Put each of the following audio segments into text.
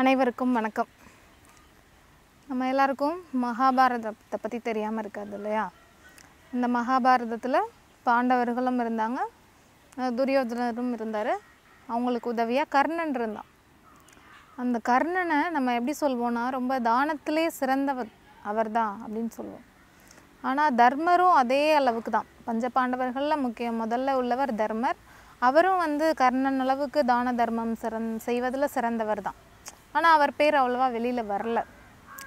அனைவருக்கும் வணக்கம் நம்ம எல்லாருக்கும் மகாபாரதத்தை பற்றி தெரியாமல் இருக்காது இல்லையா இந்த மகாபாரதத்தில் பாண்டவர்களும் இருந்தாங்க துரியோதனரும் இருந்தார் அவங்களுக்கு உதவியாக கர்ணன் இருந்தான் அந்த கர்ணனை நம்ம எப்படி சொல்வோம்னா ரொம்ப தானத்திலே சிறந்தவர் அவர் தான் அப்படின்னு சொல்லுவோம் ஆனால் தர்மரும் அதே அளவுக்கு தான் பஞ்ச பாண்டவர்களில் முக்கியம் முதல்ல உள்ளவர் தர்மர் அவரும் வந்து கர்ணன் அளவுக்கு தான தர்மம் சிறந் செய்வதில் சிறந்தவர் தான் ஆனால் அவர் பேர் அவ்வளோவா வெளியில் வரல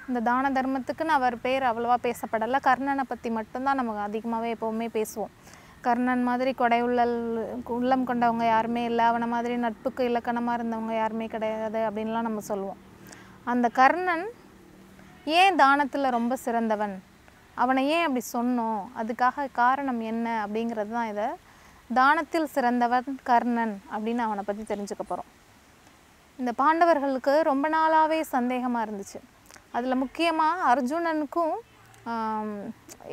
இந்த தான தர்மத்துக்குன்னு அவர் பேர் அவ்வளோவா பேசப்படலை கர்ணனை பற்றி மட்டும்தான் நமக்கு அதிகமாகவே எப்போவுமே பேசுவோம் கர்ணன் மாதிரி கொடை உள்ளல் உள்ளம் கொண்டவங்க யாருமே இல்லை அவனை மாதிரி நட்புக்கு இலக்கணமாக இருந்தவங்க யாருமே கிடையாது அப்படின்லாம் நம்ம சொல்லுவோம் அந்த கர்ணன் ஏன் தானத்தில் ரொம்ப சிறந்தவன் அவனை ஏன் அப்படி சொன்னோம் அதுக்காக காரணம் என்ன அப்படிங்கிறது தான் இதை தானத்தில் சிறந்தவன் கர்ணன் அப்படின்னு அவனை பற்றி தெரிஞ்சுக்க போகிறோம் இந்த பாண்டவர்களுக்கு ரொம்ப நாளாகவே சந்தேகமாக இருந்துச்சு அதில் முக்கியமாக அர்ஜுனனுக்கும்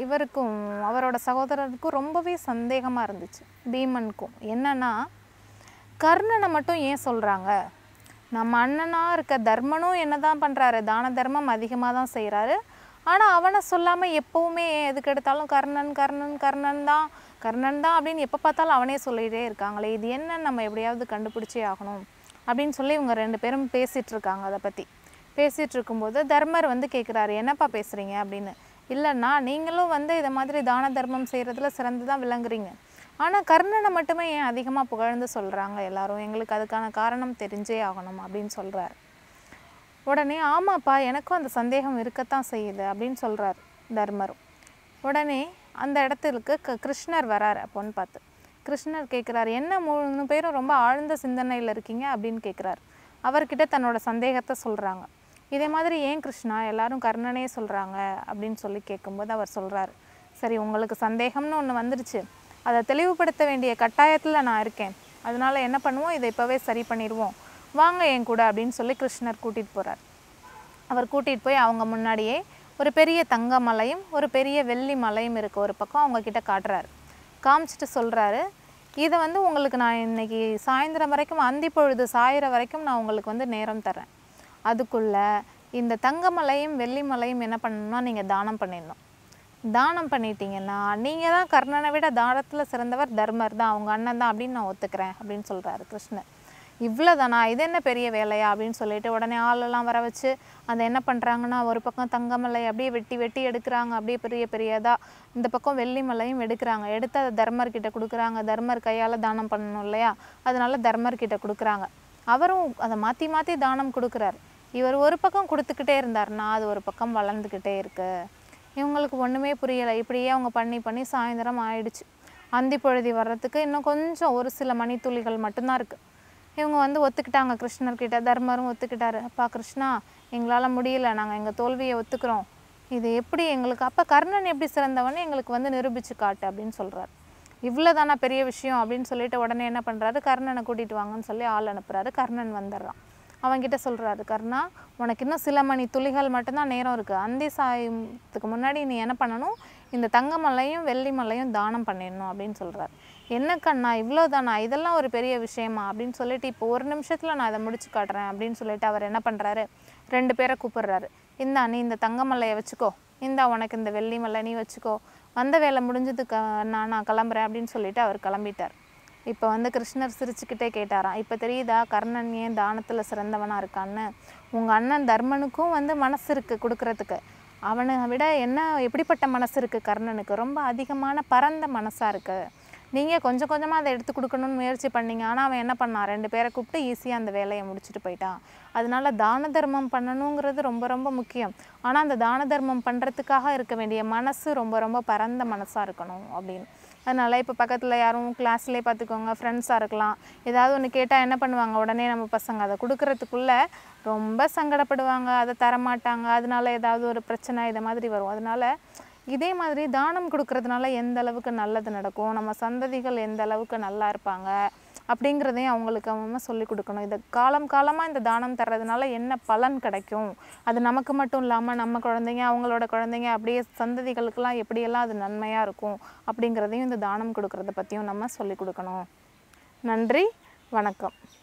இவருக்கும் அவரோட சகோதரருக்கும் ரொம்பவே சந்தேகமாக இருந்துச்சு பீமனுக்கும் என்னென்னா கர்ணனை மட்டும் ஏன் சொல்கிறாங்க நம்ம அண்ணனாக இருக்க தர்மனும் என்ன தான் பண்ணுறாரு தான தர்மம் அதிகமாக தான் செய்கிறாரு ஆனால் அவனை சொல்லாமல் எப்போவுமே எதுக்கு எடுத்தாலும் கர்ணன் கர்ணன் கர்ணன் தான் கர்ணன் தான் அப்படின்னு எப்போ பார்த்தாலும் அவனே சொல்லிகிட்டே இருக்காங்களே இது என்னன்னு நம்ம எப்படியாவது கண்டுபிடிச்சே ஆகணும் அப்படின்னு சொல்லி இவங்க ரெண்டு பேரும் பேசிகிட்டு இருக்காங்க அதை பற்றி பேசிகிட்டு இருக்கும்போது தர்மர் வந்து கேட்குறாரு என்னப்பா பேசுகிறீங்க அப்படின்னு இல்லைன்னா நீங்களும் வந்து இதை மாதிரி தான தர்மம் செய்கிறதுல சிறந்து தான் விளங்குறீங்க ஆனால் கர்ணனை மட்டுமே ஏன் அதிகமாக புகழ்ந்து சொல்கிறாங்க எல்லாரும் எங்களுக்கு அதுக்கான காரணம் தெரிஞ்சே ஆகணும் அப்படின்னு சொல்கிறார் உடனே ஆமாப்பா எனக்கும் அந்த சந்தேகம் இருக்கத்தான் செய்யுது அப்படின்னு சொல்கிறார் தர்மரும் உடனே அந்த இடத்துக்கு கிருஷ்ணர் வரார் அப்போன்னு பார்த்து கிருஷ்ணர் கேட்குறார் என்ன மூணு பேரும் ரொம்ப ஆழ்ந்த சிந்தனையில் இருக்கீங்க அப்படின்னு கேட்குறார் அவர்கிட்ட தன்னோட சந்தேகத்தை சொல்கிறாங்க இதே மாதிரி ஏன் கிருஷ்ணா எல்லாரும் கர்ணனே சொல்கிறாங்க அப்படின்னு சொல்லி கேட்கும்போது அவர் சொல்கிறார் சரி உங்களுக்கு சந்தேகம்னு ஒன்று வந்துடுச்சு அதை தெளிவுபடுத்த வேண்டிய கட்டாயத்தில் நான் இருக்கேன் அதனால் என்ன பண்ணுவோம் இதை இப்போவே சரி பண்ணிடுவோம் வாங்க என் கூட அப்படின்னு சொல்லி கிருஷ்ணர் கூட்டிகிட்டு போகிறார் அவர் கூட்டிகிட்டு போய் அவங்க முன்னாடியே ஒரு பெரிய தங்க மலையும் ஒரு பெரிய வெள்ளி மலையும் இருக்குது ஒரு பக்கம் அவங்கக்கிட்ட காட்டுறாரு காமிச்சிட்டு சொல்கிறாரு இதை வந்து உங்களுக்கு நான் இன்றைக்கி சாயந்தரம் வரைக்கும் அந்தி பொழுது சாயிற வரைக்கும் நான் உங்களுக்கு வந்து நேரம் தரேன் அதுக்குள்ளே இந்த தங்கமலையும் வெள்ளிமலையும் என்ன பண்ணணும்னா நீங்கள் தானம் பண்ணிடணும் தானம் பண்ணிட்டீங்கன்னா நீங்கள் தான் கர்ணனை விட தானத்தில் சிறந்தவர் தர்மர் தான் அவங்க அண்ணன் தான் அப்படின்னு நான் ஒத்துக்கிறேன் அப்படின்னு சொல்கிறாரு கிருஷ்ணர் இவ்வளோதானா இது என்ன பெரிய வேலையா அப்படின்னு சொல்லிட்டு உடனே ஆளெல்லாம் வர வச்சு அந்த என்ன பண்ணுறாங்கன்னா ஒரு பக்கம் தங்கமலை அப்படியே வெட்டி வெட்டி எடுக்கிறாங்க அப்படியே பெரிய பெரியதாக இந்த பக்கம் வெள்ளி மலையும் எடுக்கிறாங்க எடுத்து அதை தர்மர்கிட்ட கொடுக்குறாங்க தர்மர் கையால் தானம் பண்ணணும் இல்லையா அதனால தர்மர்கிட்ட கொடுக்குறாங்க அவரும் அதை மாற்றி மாற்றி தானம் கொடுக்குறாரு இவர் ஒரு பக்கம் கொடுத்துக்கிட்டே இருந்தார்னா அது ஒரு பக்கம் வளர்ந்துக்கிட்டே இருக்கு இவங்களுக்கு ஒன்றுமே புரியலை இப்படியே அவங்க பண்ணி பண்ணி சாயந்தரம் ஆயிடுச்சு அந்தி பொழுதி வர்றதுக்கு இன்னும் கொஞ்சம் ஒரு சில மணித்துளிகள் மட்டும்தான் இருக்குது இவங்க வந்து ஒத்துக்கிட்டாங்க கிருஷ்ணர்கிட்ட தர்மரும் ஒத்துக்கிட்டாரு அப்பா கிருஷ்ணா எங்களால் முடியல நாங்கள் எங்கள் தோல்வியை ஒத்துக்கிறோம் இது எப்படி எங்களுக்கு அப்போ கர்ணன் எப்படி சிறந்தவனே எங்களுக்கு வந்து நிரூபித்து காட்டு அப்படின்னு சொல்கிறார் இவ்வளோதானா பெரிய விஷயம் அப்படின்னு சொல்லிட்டு உடனே என்ன பண்ணுறாரு கர்ணனை கூட்டிகிட்டு வாங்கன்னு சொல்லி ஆள் அனுப்புகிறாரு கர்ணன் வந்துடுறான் அவன்கிட்ட சொல்கிறாரு கர்ணா உனக்கு இன்னும் சில மணி துளிகள் மட்டும்தான் நேரம் இருக்குது அந்தி சாயத்துக்கு முன்னாடி நீ என்ன பண்ணணும் இந்த தங்கமலையும் வெள்ளி மலையும் தானம் பண்ணிடணும் அப்படின்னு சொல்கிறார் என்ன கண்ணா இவ்வளோ தானா இதெல்லாம் ஒரு பெரிய விஷயமா அப்படின்னு சொல்லிட்டு இப்போ ஒரு நிமிஷத்தில் நான் அதை முடிச்சு காட்டுறேன் அப்படின்னு சொல்லிட்டு அவர் என்ன பண்ணுறாரு ரெண்டு பேரை கூப்பிடுறாரு இந்தா நீ இந்த தங்கமலையை வச்சுக்கோ இந்தா உனக்கு இந்த வெள்ளி மலை நீ வச்சுக்கோ வந்த வேலை முடிஞ்சதுக்கு நான் நான் கிளம்புறேன் அப்படின்னு சொல்லிட்டு அவர் கிளம்பிட்டார் இப்போ வந்து கிருஷ்ணர் சிரிச்சுக்கிட்டே கேட்டாராம் இப்போ தெரியுதா கர்ணன் ஏன் தானத்தில் சிறந்தவனாக இருக்கான்னு உங்கள் அண்ணன் தர்மனுக்கும் வந்து மனசு இருக்குது கொடுக்குறதுக்கு அவனை விட என்ன எப்படிப்பட்ட மனசு இருக்குது கர்ணனுக்கு ரொம்ப அதிகமான பரந்த மனசாக இருக்குது நீங்கள் கொஞ்சம் கொஞ்சமாக அதை எடுத்து கொடுக்கணும்னு முயற்சி பண்ணீங்க ஆனால் அவன் என்ன பண்ணான் ரெண்டு பேரை கூப்பிட்டு ஈஸியாக அந்த வேலையை முடிச்சுட்டு போயிட்டான் அதனால் தான தர்மம் பண்ணணுங்கிறது ரொம்ப ரொம்ப முக்கியம் ஆனால் அந்த தான தர்மம் பண்ணுறதுக்காக இருக்க வேண்டிய மனசு ரொம்ப ரொம்ப பரந்த மனசாக இருக்கணும் அப்படின்னு அதனால் இப்போ பக்கத்தில் யாரும் கிளாஸ்லேயே பார்த்துக்கோங்க ஃப்ரெண்ட்ஸாக இருக்கலாம் ஏதாவது ஒன்று கேட்டால் என்ன பண்ணுவாங்க உடனே நம்ம பசங்க அதை கொடுக்குறதுக்குள்ளே ரொம்ப சங்கடப்படுவாங்க அதை தரமாட்டாங்க அதனால ஏதாவது ஒரு பிரச்சனை இதை மாதிரி வரும் அதனால் இதே மாதிரி தானம் கொடுக்கறதுனால எந்த அளவுக்கு நல்லது நடக்கும் நம்ம சந்ததிகள் எந்த அளவுக்கு நல்லா இருப்பாங்க அப்படிங்கிறதையும் அவங்களுக்கு அவங்க சொல்லிக் கொடுக்கணும் இதை காலம் காலமாக இந்த தானம் தர்றதுனால என்ன பலன் கிடைக்கும் அது நமக்கு மட்டும் இல்லாமல் நம்ம குழந்தைங்க அவங்களோட குழந்தைங்க அப்படியே சந்ததிகளுக்கெல்லாம் எப்படியெல்லாம் அது நன்மையாக இருக்கும் அப்படிங்கிறதையும் இந்த தானம் கொடுக்கறத பற்றியும் நம்ம சொல்லிக் கொடுக்கணும் நன்றி வணக்கம்